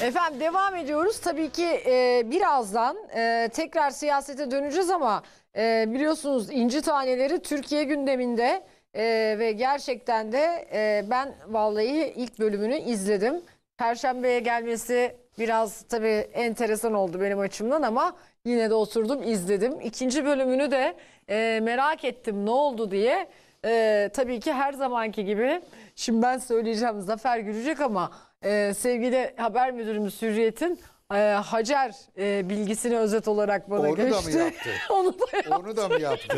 Efendim devam ediyoruz. Tabii ki e, birazdan e, tekrar siyasete döneceğiz ama e, biliyorsunuz inci taneleri Türkiye gündeminde e, ve gerçekten de e, ben vallahi ilk bölümünü izledim. Perşembeye gelmesi biraz tabii enteresan oldu benim açımdan ama yine de oturdum izledim. İkinci bölümünü de e, merak ettim ne oldu diye. E, tabii ki her zamanki gibi şimdi ben söyleyeceğim Zafer gülecek ama e, sevgili haber müdürümüz Hürriyet'in e, Hacer e, bilgisini özet olarak bana Onu da mı yaptı? Onu da yaptı. Onu da mı yaptı?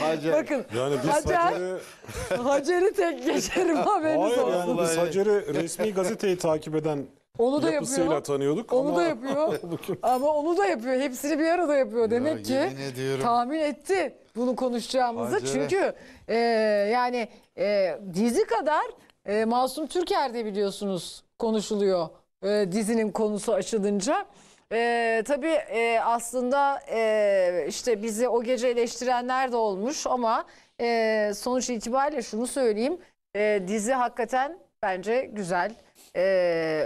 Hacer. Bakın Yani biz Hacer, Hacer'i, tek geçerim haberiniz hayır olsun. yani biz Hacer'i resmi gazeteyi takip eden Onu da yapısıyla yapıyor. tanıyorduk Onu ama da yapıyor. Ama onu da yapıyor. Hepsini bir arada yapıyor demek ki. ediyorum. Tahmin etti bunu konuşacağımızı. Acele. Çünkü e, yani e, dizi kadar e, Masum Türker de biliyorsunuz konuşuluyor e, dizinin konusu açılınca. E, tabii e, aslında e, işte bizi o gece eleştirenler de olmuş ama e, sonuç itibariyle şunu söyleyeyim. E, dizi hakikaten bence güzel. E,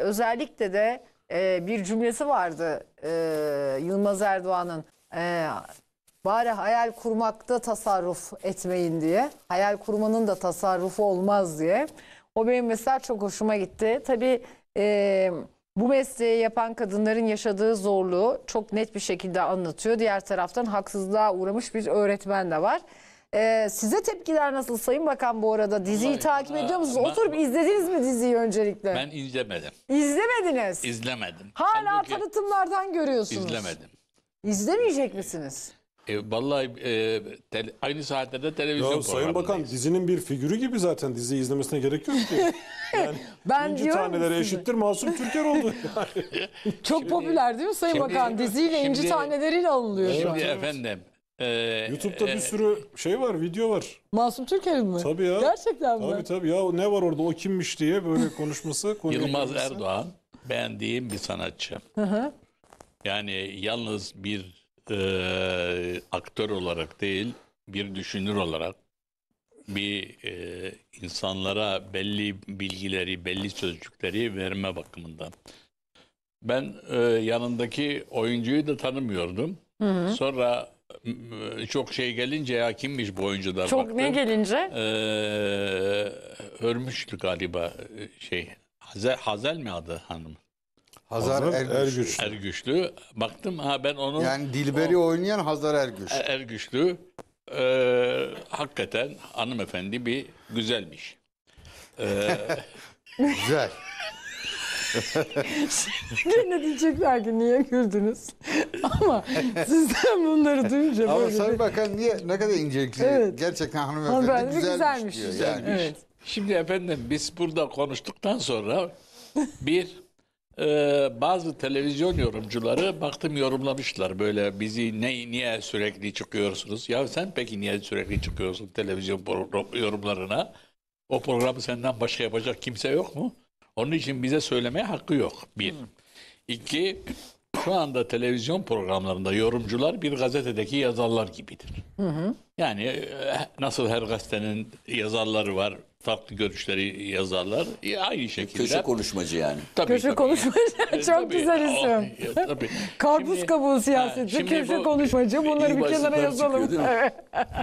özellikle de e, bir cümlesi vardı e, Yılmaz Erdoğan'ın. E, bari hayal kurmakta tasarruf etmeyin diye. Hayal kurmanın da tasarrufu olmaz diye. O benim mesela çok hoşuma gitti. Tabii e, bu mesleği yapan kadınların yaşadığı zorluğu çok net bir şekilde anlatıyor. Diğer taraftan haksızlığa uğramış bir öğretmen de var. Ee, size tepkiler nasıl Sayın Bakan bu arada? Diziyi Hayır, takip ediyor musunuz? Ben, Oturup izlediniz mi diziyi öncelikle? Ben izlemedim. İzlemediniz? İzlemedim. Hala Halbuki tanıtımlardan görüyorsunuz. İzlemedim. İzlemeyecek misiniz? E, vallahi e, te, aynı saatlerde televizyon ya, Sayın Bakan dizinin bir figürü gibi zaten dizi izlemesine gerek yok ki. Yani ben taneleri eşittir Masum Türker oldu. Yani. Çok şimdi, popüler değil mi Sayın şimdi, Bakan? Diziyle şimdi, inci taneleriyle alınıyor. Şimdi evet. efendim. E, YouTube'da e, bir sürü şey var, video var. Masum Türker'in mi? Tabii ya. Gerçekten tabii, mi? Tabii tabii. Ya ne var orada o kimmiş diye böyle konuşması. Yılmaz Erdoğan beğendiğim bir sanatçı. Yani yalnız bir e, aktör olarak değil bir düşünür olarak bir e, insanlara belli bilgileri, belli sözcükleri verme bakımından. Ben e, yanındaki oyuncuyu da tanımıyordum. Hı hı. Sonra çok şey gelince ya kimmiş bu oyuncu da Çok baktım. ne gelince? E, örmüştü galiba e, şey. Hazel, Hazel mi adı hanım? Hazar Hazır, Ergüçlü. Ergüçlü. Baktım ha ben onun Yani Dilber'i oynayan Hazar Ergüçlü. E, Ergüçlü eee, hakikaten hanımefendi bir güzelmiş. E, Güzel. ne diyecekler ki niye güldünüz? Ama sizden bunları duyunca Ama böyle Sayın bir- Bakan niye ne kadar incelikli. Evet. Gerçekten hanımefendi Hanımefendi güzelmiş, güzelmiş, diyor. güzelmiş. Yani. Evet. Şimdi efendim biz burada konuştuktan sonra bir ee, bazı televizyon yorumcuları baktım yorumlamışlar böyle bizi ne niye sürekli çıkıyorsunuz? Ya sen peki niye sürekli çıkıyorsun televizyon yorumlarına? O programı senden başka yapacak kimse yok mu? Onun için bize söylemeye hakkı yok. Bir. Hı. İki, şu anda televizyon programlarında yorumcular bir gazetedeki yazarlar gibidir. Hı hı. Yani e, nasıl her gazetenin yazarları var, farklı görüşleri yazarlar. E, aynı şekilde. Köşe konuşmacı yani. Tabii, köşe tabii. konuşmacı e, çok tabii, güzel isim. O, oh, tabii. Karpuz kabuğu siyasetçi, ha, köşe bu, konuşmacı bunları bir kenara yazalım. Çıkıyor,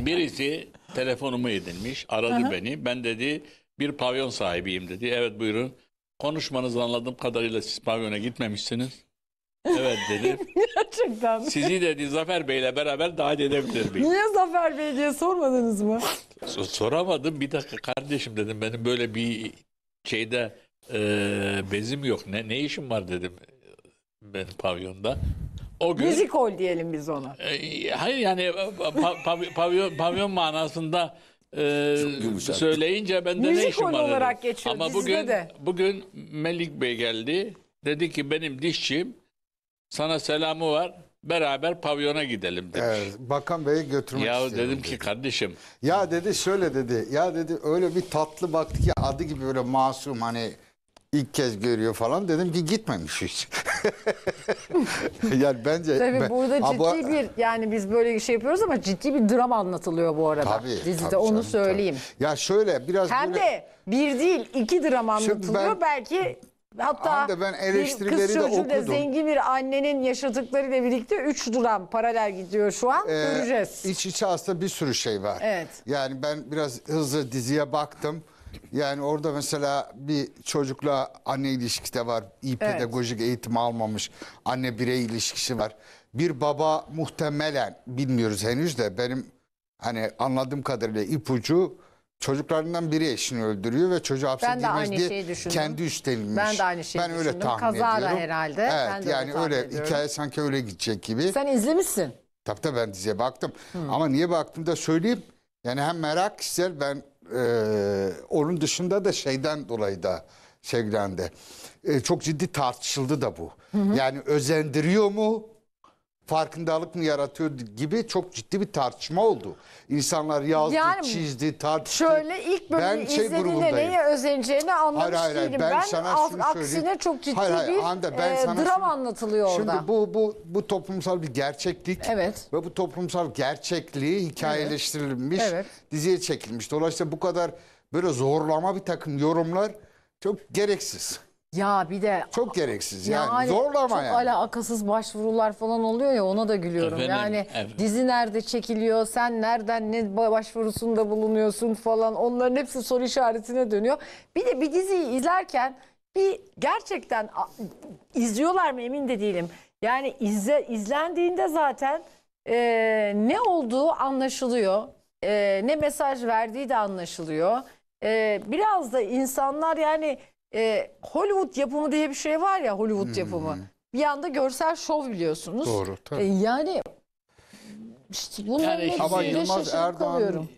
Birisi telefonumu edinmiş, aradı Aha. beni. Ben dedi bir pavyon sahibiyim dedi. Evet buyurun. Konuşmanızı anladığım kadarıyla siz pavyona gitmemişsiniz. Evet dedim. Gerçekten. Sizi dedi Zafer Bey'le beraber davet edebilir miyim? Niye Zafer Bey diye sormadınız mı? So- Soramadım bir dakika kardeşim dedim benim böyle bir şeyde e, bezim yok. Ne, ne işim var dedim ben pavyonda. O gün Müzik diyelim biz ona. e, hayır yani e, pa- pavyon, pavyon manasında e, yumuşak. söyleyince bende ne işim var hol dedim. geçiyor Ama bugün, de. bugün Melik Bey geldi dedi ki benim dişçim sana selamı var. Beraber pavyona gidelim demiş. Evet, bakan Bey'i götürmek ya istiyorum. dedim ki dedi. kardeşim. Ya dedi şöyle dedi. Ya dedi öyle bir tatlı baktı ki adı gibi böyle masum hani ilk kez görüyor falan. Dedim ki gitmemiş hiç. yani bence Tabii ben, burada ciddi bu, bir yani biz böyle şey yapıyoruz ama ciddi bir dram anlatılıyor bu arada. Tabii, Dizide tabii onu canım, söyleyeyim. Tabii. Ya şöyle biraz Hem böyle, de bir değil iki dram anlatılıyor. Ben, belki Hatta Hande, ben eleştirileri bir kız çocuğu da zengin bir annenin yaşadıklarıyla birlikte üç duran paralel gidiyor şu an. Ee, Göreceğiz. İç içe aslında bir sürü şey var. Evet. Yani ben biraz hızlı diziye baktım. Yani orada mesela bir çocukla anne ilişkisi de var. İyi pedagojik evet. eğitim almamış anne birey ilişkisi var. Bir baba muhtemelen bilmiyoruz henüz de benim hani anladığım kadarıyla ipucu çocuklarından biri eşini öldürüyor ve çocuğu hapse ben girmez diye kendi üstlenilmiş. Ben de aynı şeyi ben düşündüm. tahmin Kazara ediyorum. herhalde. Evet ben de yani öyle, öyle hikaye sanki öyle gidecek gibi. Sen izlemişsin. Tabii tabii ben diziye baktım. Hmm. Ama niye baktım da söyleyeyim. Yani hem merak ister ben e, onun dışında da şeyden dolayı da sevgilendi. E, çok ciddi tartışıldı da bu. Hı Yani özendiriyor mu? farkındalık mı yaratıyor gibi çok ciddi bir tartışma oldu. İnsanlar yazdı, Yani çizdi, tartıştı. Şöyle ilk bölümü ben şey izlediğinde neye özeneceğini anlamış Hayır, hayır, değilim. Ben sana şunu aksine söyleyeyim. çok ciddi Hayır, hayır, bir Hande, ben e, sana dram şunu- anlatılıyor orada. Şimdi bu bu bu toplumsal bir gerçeklik. Evet. Ve bu toplumsal gerçekliği hikayeleştirilmiş, Evet. diziye çekilmiş. Dolayısıyla bu kadar böyle zorlama bir takım yorumlar çok gereksiz. Ya bir de Çok gereksiz yani, zorlama çok yani. akasız başvurular falan oluyor ya ona da gülüyorum. Efendim, yani evet. dizi nerede çekiliyor, sen nereden ne başvurusunda bulunuyorsun falan onların hepsi soru işaretine dönüyor. Bir de bir diziyi izlerken bir gerçekten izliyorlar mı emin de değilim. Yani izle, izlendiğinde zaten e, ne olduğu anlaşılıyor. E, ne mesaj verdiği de anlaşılıyor. E, biraz da insanlar yani e, Hollywood yapımı diye bir şey var ya Hollywood hmm. yapımı. Bir anda görsel şov biliyorsunuz. Doğru tabii. E, yani işte bunların yani, ama Yılmaz Erdoğan kalıyorum.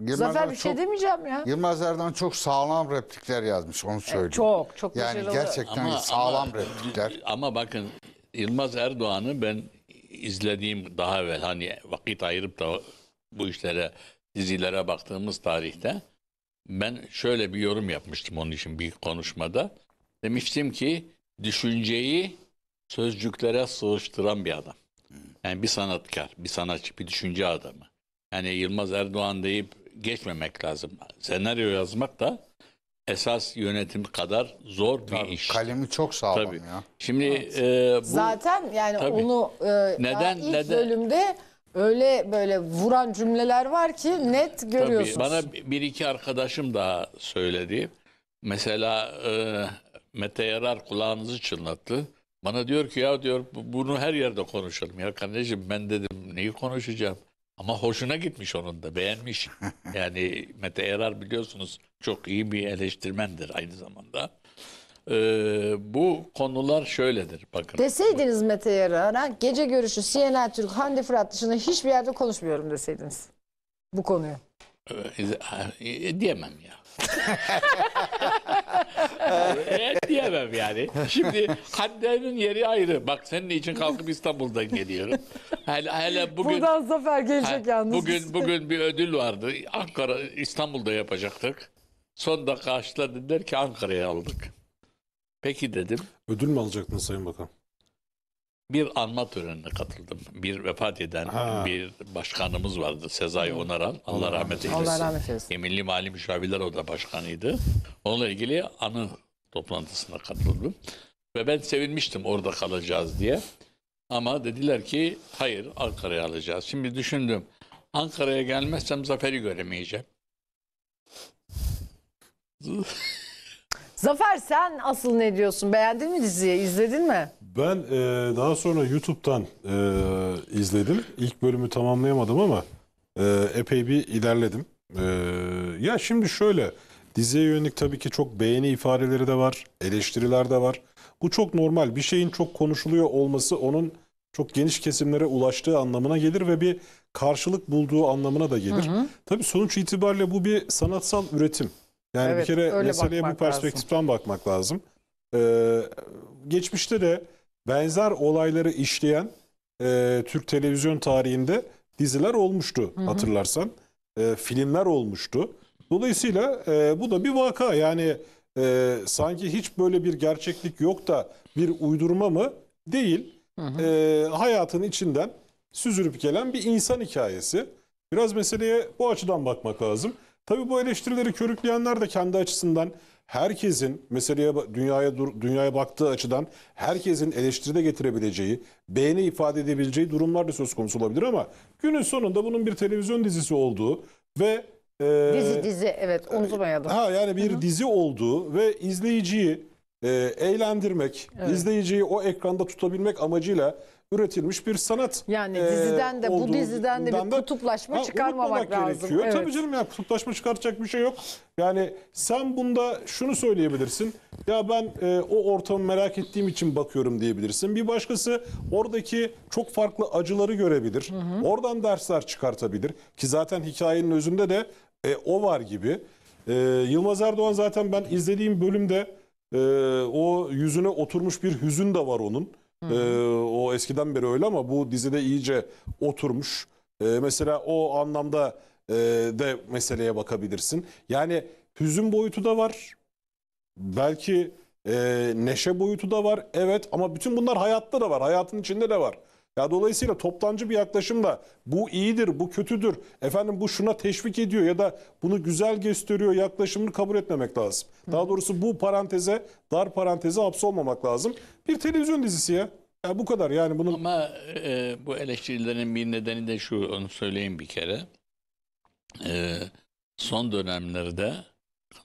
Yılmaz Zafer bir şey çok, şey demeyeceğim ya. Yılmaz Erdoğan çok sağlam replikler yazmış onu söyleyeyim. E, çok çok Yani başarılı. gerçekten ama, sağlam ama, replikler. Ama bakın Yılmaz Erdoğan'ı ben izlediğim daha evvel hani vakit ayırıp da bu işlere dizilere baktığımız tarihte ben şöyle bir yorum yapmıştım onun için bir konuşmada. Demiştim ki düşünceyi sözcüklere sığıştıran bir adam. Yani bir sanatkar, bir sanatçı, bir düşünce adamı. Yani Yılmaz Erdoğan deyip geçmemek lazım. Senaryo yazmak da esas yönetim kadar zor tabii, bir iş. Kalemi çok sağlam tabii. ya. Şimdi evet. e, bu, zaten yani tabii. onu e, neden, ilk neden, bölümde öyle böyle vuran cümleler var ki net görüyorsunuz. Tabii, bana bir iki arkadaşım daha söyledi. Mesela e, Mete Yarar kulağınızı çınlattı. Bana diyor ki ya diyor bunu her yerde konuşalım. Ya kardeşim ben dedim neyi konuşacağım? Ama hoşuna gitmiş onun da beğenmiş. Yani Mete Yarar biliyorsunuz çok iyi bir eleştirmendir aynı zamanda. Ee, bu konular şöyledir bakın. Deseydiniz Mete Yarar'a gece görüşü CNN Türk Hande Fırat dışında hiçbir yerde konuşmuyorum deseydiniz bu konuyu. Ee, e, e, diyemem ya. E, diyemem yani. Şimdi Hande'nin yeri ayrı. Bak senin için kalkıp İstanbul'dan geliyorum. Hele, hele bugün Buradan zafer gelecek ha, yalnız. Bugün bugün bir ödül vardı. Ankara İstanbul'da yapacaktık. Son dakika açtılar dediler ki Ankara'ya aldık. Peki dedim. Ödül mü alacaktın Sayın Bakan? Bir anma törenine katıldım. Bir vefat eden ha. bir başkanımız vardı. Sezai Onaran. Allah, Allah rahmet eylesin. Allah rahmet eylesin. E, Milli Mali Müşavirler Oda Başkanıydı. Onunla ilgili anı toplantısına katıldım. Ve ben sevinmiştim orada kalacağız diye. Ama dediler ki hayır Ankara'ya alacağız. Şimdi düşündüm. Ankara'ya gelmezsem zaferi göremeyeceğim. Zafer sen asıl ne diyorsun? Beğendin mi diziyi? İzledin mi? Ben e, daha sonra YouTube'dan e, izledim. İlk bölümü tamamlayamadım ama e, epey bir ilerledim. E, ya şimdi şöyle diziye yönelik tabii ki çok beğeni ifadeleri de var, eleştiriler de var. Bu çok normal. Bir şeyin çok konuşuluyor olması onun çok geniş kesimlere ulaştığı anlamına gelir ve bir karşılık bulduğu anlamına da gelir. Hı hı. Tabii sonuç itibariyle bu bir sanatsal üretim. Yani evet, bir kere meseleye bu perspektiften lazım. bakmak lazım. Ee, geçmişte de benzer olayları işleyen e, Türk televizyon tarihinde diziler olmuştu hı hı. hatırlarsan. E, filmler olmuştu. Dolayısıyla e, bu da bir vaka yani e, sanki hiç böyle bir gerçeklik yok da bir uydurma mı değil. Hı hı. E, hayatın içinden süzülüp gelen bir insan hikayesi. Biraz meseleye bu açıdan bakmak lazım. Tabii bu eleştirileri körükleyenler de kendi açısından herkesin meseleye dünyaya dünyaya baktığı açıdan herkesin eleştiride getirebileceği, beğeni ifade edebileceği durumlar da söz konusu olabilir ama günün sonunda bunun bir televizyon dizisi olduğu ve e, dizi dizi evet unutmayalım. Ha yani bir Hı-hı. dizi olduğu ve izleyiciyi e, eğlendirmek, evet. izleyiciyi o ekranda tutabilmek amacıyla üretilmiş bir sanat. Yani diziden de bu diziden de bir kutuplaşma ha, çıkarmamak lazım. Evet. Tabii canım ya kutuplaşma çıkartacak bir şey yok. Yani sen bunda şunu söyleyebilirsin. Ya ben e, o ortamı merak ettiğim için bakıyorum diyebilirsin. Bir başkası oradaki çok farklı acıları görebilir. Hı hı. Oradan dersler çıkartabilir. Ki zaten hikayenin özünde de e, o var gibi. E, Yılmaz Erdoğan zaten ben izlediğim bölümde e, o yüzüne oturmuş bir hüzün de var onun. Hı. Ee, o eskiden beri öyle ama bu dizide iyice oturmuş. Ee, mesela o anlamda e, de meseleye bakabilirsin. Yani hüzün boyutu da var. Belki e, neşe boyutu da var. Evet ama bütün bunlar hayatta da var. Hayatın içinde de var. Ya dolayısıyla toptancı bir yaklaşım da bu iyidir, bu kötüdür. Efendim bu şuna teşvik ediyor ya da bunu güzel gösteriyor yaklaşımını kabul etmemek lazım. Daha doğrusu bu paranteze, dar paranteze hapsolmamak lazım. Bir televizyon dizisi ya. Ya bu kadar yani bunu. Ama e, bu eleştirilerin bir nedeni de şu, onu söyleyeyim bir kere. E, son dönemlerde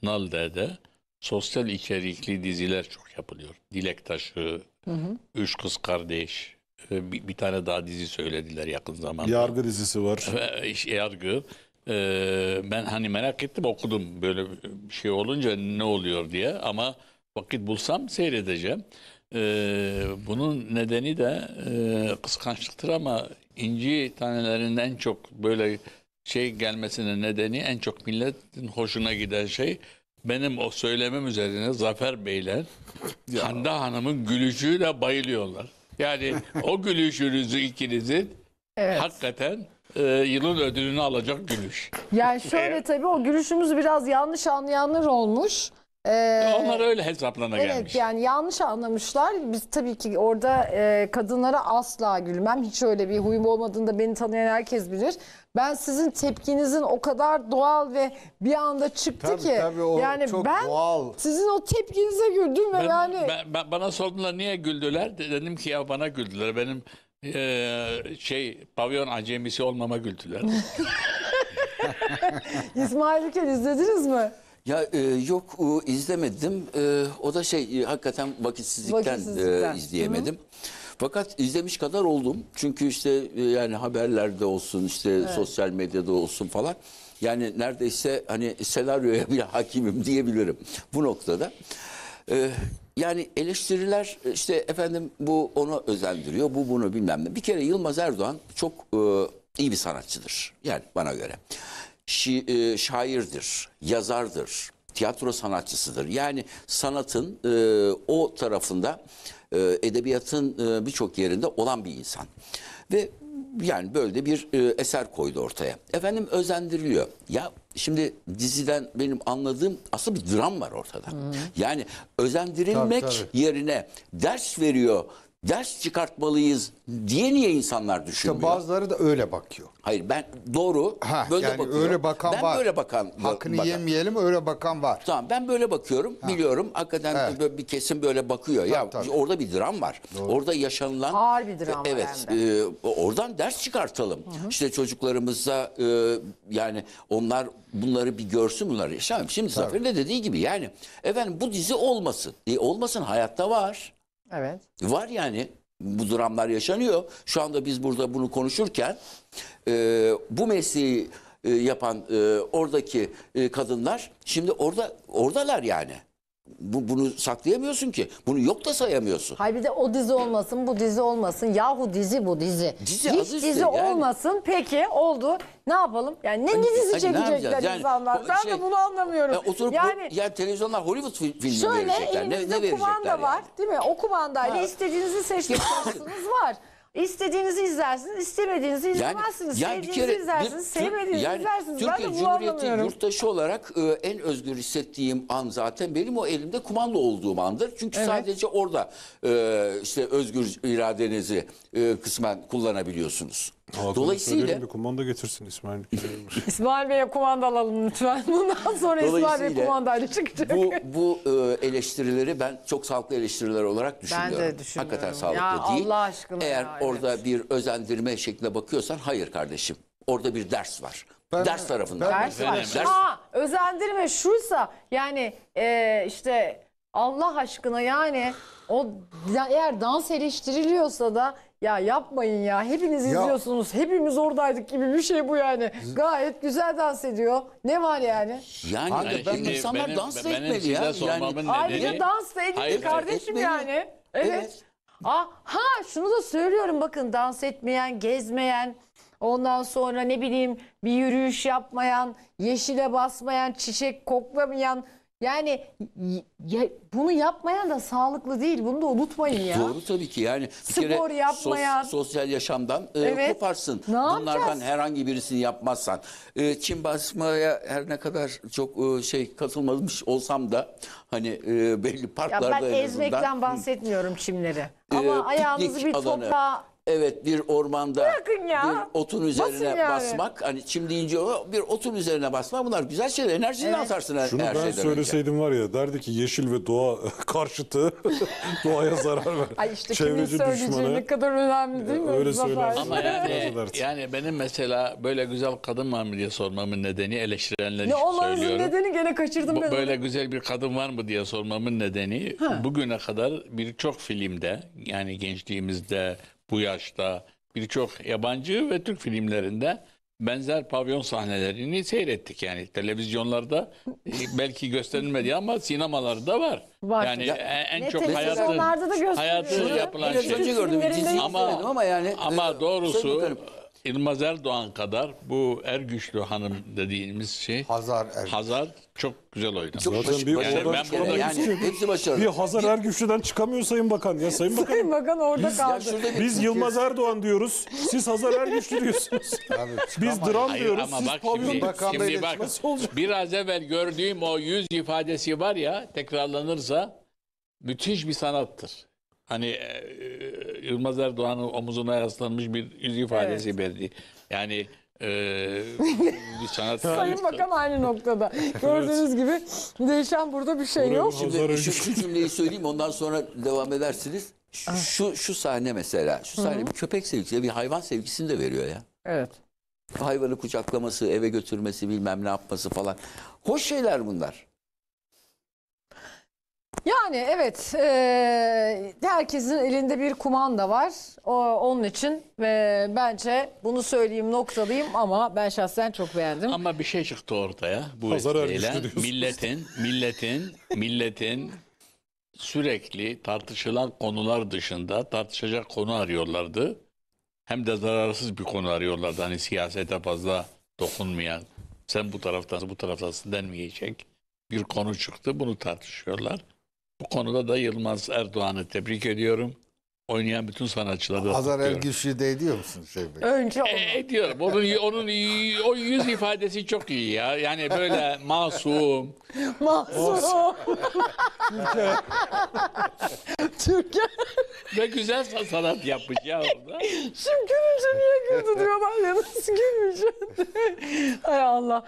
Kanal D'de sosyal içerikli diziler çok yapılıyor. Dilek Taşı, hı hı. Üç Kız Kardeş, ee, bir, bir tane daha dizi söylediler yakın zamanda. Yargı dizisi var. Ee, yargı. Ee, ben hani merak ettim okudum böyle bir şey olunca ne oluyor diye ama vakit bulsam seyredeceğim. bunun nedeni de e, kıskançlıktır ama inci tanelerinden çok böyle şey gelmesinin nedeni en çok milletin hoşuna giden şey benim o söylemem üzerine Zafer Beyler Hande Hanım'ın gülücüğüyle bayılıyorlar. Yani o gülüşünüzü ikinizin Evet. hakikaten e, yılın ödülünü alacak gülüş. Yani şöyle tabii o gülüşümüz biraz yanlış anlayanlar olmuş. Ee, Onlar öyle hesaplana evet, gelmiş. yani yanlış anlamışlar. Biz tabii ki orada e, kadınlara asla gülmem. Hiç öyle bir huyum olmadığını beni tanıyan herkes bilir. Ben sizin tepkinizin o kadar doğal ve bir anda çıktı Tabii, ki. tabii, o yani çok ben doğal. sizin o tepkinize güldüm ve Ben- yani ben- ben- bana sordular niye güldüler? Dedim ki ya bana güldüler. Benim eee, şey pavyon acemisi olmama güldüler. İsmail Hükel izlediniz mi? Ya e, yok e, izlemedim. E, o da şey e, hakikaten vakitsizlikten, e, vakitsizlikten. E, izleyemedim. Hı -hı. Fakat izlemiş kadar oldum. Çünkü işte e, yani haberlerde olsun işte evet. sosyal medyada olsun falan. Yani neredeyse hani senaryoya bile hakimim diyebilirim bu noktada. E, yani eleştiriler işte efendim bu onu özendiriyor, bu bunu bilmem ne. Bir kere Yılmaz Erdoğan çok e, iyi bir sanatçıdır yani bana göre şi, e, şairdir, yazardır, tiyatro sanatçısıdır. Yani sanatın e, o tarafında e, edebiyatın e, birçok yerinde olan bir insan. Ve yani böyle bir e, eser koydu ortaya. Efendim özendiriliyor. Ya şimdi diziden benim anladığım asıl bir dram var ortada. Hı. Yani özendirilmek tabii, tabii. yerine ders veriyor ders çıkartmalıyız diye niye insanlar düşünmüyor? İşte bazıları da öyle bakıyor. Hayır ben doğru ha, böyle yani bakıyorum. Öyle bakan ben var. böyle bakan Hakkını bakan. yemeyelim öyle bakan var. Tamam ben böyle bakıyorum ha. biliyorum hakikaten evet. bir kesim böyle bakıyor. Tabii, ya tabii. orada bir dram var. Doğru. Orada yaşanılan. Ağır bir dram Evet e, oradan ders çıkartalım. Hı hı. İşte çocuklarımıza e, yani onlar bunları bir görsün bunları yaşayalım. Şimdi Zafer de dediği gibi yani efendim bu dizi olmasın. E, olmasın hayatta var. Evet. Var yani bu dramlar yaşanıyor. Şu anda biz burada bunu konuşurken e, bu mesleği e, yapan e, oradaki e, kadınlar şimdi orada oradalar yani. Bu, bunu saklayamıyorsun ki. Bunu yok da sayamıyorsun. Hayır bir de o dizi olmasın, bu dizi olmasın. Yahu dizi bu dizi. Dizi Hiç dizi yani. olmasın. Peki oldu. Ne yapalım? Yani ne Hani- dizisi hani çekecekler yapacağız? Yani insanlar? o ben şey- de bunu anlamıyorum. Ya oturup yani, yani yani televizyonlar Hollywood filmi şöyle verecekler. Ne, ne elinizde verecekler kumanda var değil mi? O kumandayla Ha. istediğinizi seçebilirsiniz var. İstediğinizi izlersiniz, istemediğinizi izlemezsiniz. Yani, yani kere, izlersiniz, bir, sevmediğinizi yani, izlersiniz. Türkiye Cumhuriyeti yurttaşı olarak e, en özgür hissettiğim an zaten benim o elimde kumanda olduğum andır. Çünkü evet. sadece orada e, işte özgür iradenizi e, kısmen kullanabiliyorsunuz. Ama Dolayısıyla bir kumanda getirsin İsmail. İsmail Bey'e kumanda alalım lütfen. Bundan sonra İsmail Bey kumandayla çıkacak. Bu, bu e, eleştirileri ben çok sağlıklı eleştiriler olarak düşünüyorum. Ben de düşünüyorum. Hakikaten sağlıklı ya, değil. Allah aşkına Eğer ya, orada evet. bir özendirme şeklinde bakıyorsan hayır kardeşim. Orada bir ders var. Ben, ders tarafında. Ben, ders var. Ders... Ha, özendirme şuysa yani e, işte Allah aşkına yani o eğer dans eleştiriliyorsa da ya yapmayın ya. Hepiniz Ya- izliyorsunuz. Hepimiz oradaydık gibi bir şey bu yani. Gayet güzel dans ediyor. Ne var yani? Yani, Abi ben- şimdi insanlar dans da etmeli ya. Yani- Ayrıca nedeni- dans da edildi Hayır, kardeşim etmeyin. yani. Evet. Evet. Ah, ha şunu da söylüyorum bakın dans etmeyen, gezmeyen, ondan sonra ne bileyim bir yürüyüş yapmayan, yeşile basmayan, çiçek koklamayan yani ya, bunu yapmayan da sağlıklı değil. Bunu da unutmayın ya. Doğru tabii ki yani. Bir Spor kere yapmayan. Sos, sosyal yaşamdan e, evet. koparsın. Ne Bunlardan yapacağız? herhangi birisini yapmazsan. E, Çin basmaya her ne kadar çok e, şey katılmamış olsam da hani e, belli parklarda ya ben ezmekten bahsetmiyorum Çimleri. E, Ama e, ayağınızı bir alanı. toprağa Evet bir ormanda Bırakın ya. bir otun üzerine yani. basmak. Hani çim deyince o bir otun üzerine basmak bunlar güzel şeyler. Enerjini evet. atarsın her, Şunu her ben söyleseydim önce. var ya derdi ki yeşil ve doğa karşıtı doğaya zarar ver. Ay işte Çevreci kimin düşmanı. ne kadar önemli değil mi? Öyle söylersin. Ama yani, yani benim mesela böyle güzel kadın var mı diye sormamın nedeni eleştirenler ne için söylüyorum. Ne nedeni gene kaçırdım Bu, ben. Böyle güzel bir kadın var mı diye sormamın nedeni ha. bugüne kadar birçok filmde yani gençliğimizde bu yaşta birçok yabancı ve Türk filmlerinde benzer pavyon sahnelerini seyrettik yani televizyonlarda e, belki gösterilmedi ama sinemalarda var. var. Yani ya, en, en çok hayatı da hayatı yapılan şey. Önce gördüm ama, ama yani ama e, doğrusu Yılmaz Erdoğan kadar bu er güçlü hanım dediğimiz şey Hazar Ergüçlü. Hazar çok güzel oynadı. Çok Zaten baş, büyük yani ben çıkan yani, yani hepsi başarılı. Bir Hazar Ergüçlü'den çıkamıyor Sayın Bakan. Ya Sayın Bakan. Sayın Bakan orada biz, kaldı. Yani biz Yılmaz Erdoğan diyoruz. Siz Hazar er güçlü diyorsunuz. biz dram Hayır, diyoruz. Ama siz bak pavyon şimdi, bakan şimdi bak, olacak. biraz evvel gördüğüm o yüz ifadesi var ya tekrarlanırsa müthiş bir sanattır. Hani e, Yılmaz Erdoğan'ın omuzuna yaslanmış bir yüz ifadesi evet. belli. Yani ee, sanat Sayın Bakan aynı noktada. Gördüğünüz gibi değişen burada bir şey yok. Şimdi şu, şu cümleyi söyleyeyim ondan sonra devam edersiniz. Şu ah. şu, sahne mesela. Şu sahne Hı -hı. bir köpek sevgisi, bir hayvan sevgisini de veriyor ya. Evet. Hayvanı kucaklaması, eve götürmesi, bilmem ne yapması falan. Hoş şeyler bunlar. Yani evet e, herkesin elinde bir kumanda var. O, onun için e, bence bunu söyleyeyim noktalayayım ama ben şahsen çok beğendim. Ama bir şey çıktı ortaya bu Pazar vesileyle. Milletin, milletin, milletin sürekli tartışılan konular dışında tartışacak konu arıyorlardı. Hem de zararsız bir konu arıyorlardı. Hani siyasete fazla dokunmayan, sen bu taraftan bu taraftasın denmeyecek bir konu çıktı. Bunu tartışıyorlar. Bu konuda da Yılmaz Erdoğan'ı tebrik ediyorum. Oynayan bütün sanatçıları da Hazar kutluyorum. de ediyor musun Şevket? Önce e, onu. E, ediyorum. Onun, onun o yüz ifadesi çok iyi ya. Yani böyle masum. Masum. Türkan. Ne güzel sanat yapmış ya orada. Şimdi gülünce niye güldü diyor. Ben de nasıl gülmeyeceğim. Hay Allah.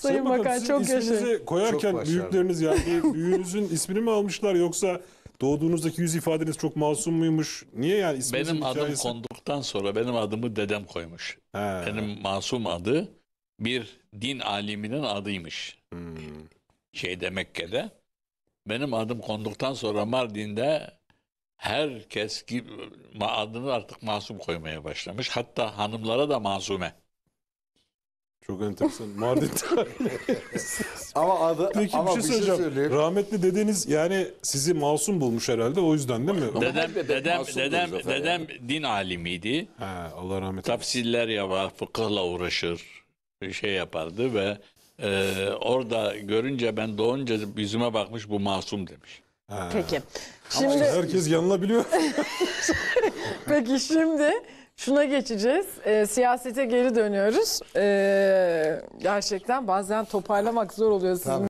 Sayın Bakan, Bakan çok isminizi yaşa. koyarken çok büyükleriniz yani büyüğünüzün ismini mi almışlar yoksa doğduğunuzdaki yüz ifadeniz çok masum muymuş? Niye yani isminiz Benim hikayesi... adım konduktan sonra benim adımı dedem koymuş. He. Benim masum adı bir din aliminin adıymış. Hmm. Şeyde Mekke'de. Benim adım konduktan sonra Mardin'de herkes gibi adını artık masum koymaya başlamış. Hatta hanımlara da masume. Çok enteresan. Mardin ama adı, Peki ama şey bir şey söyleyeceğim. Rahmetli dedeniz yani sizi masum bulmuş herhalde o yüzden değil mi? Dedem dedem dedem dedem, Zafer din alimiydi. He, Allah rahmet eylesin. Tafsiller yapar, fıkıhla uğraşır, şey yapardı ve e, orada görünce ben doğunca yüzüme bakmış bu masum demiş. He. Peki. Şimdi Herkes yanılabiliyor. peki şimdi Şuna geçeceğiz. E, siyasete geri dönüyoruz. E, gerçekten bazen toparlamak zor oluyor sizin. Tabii.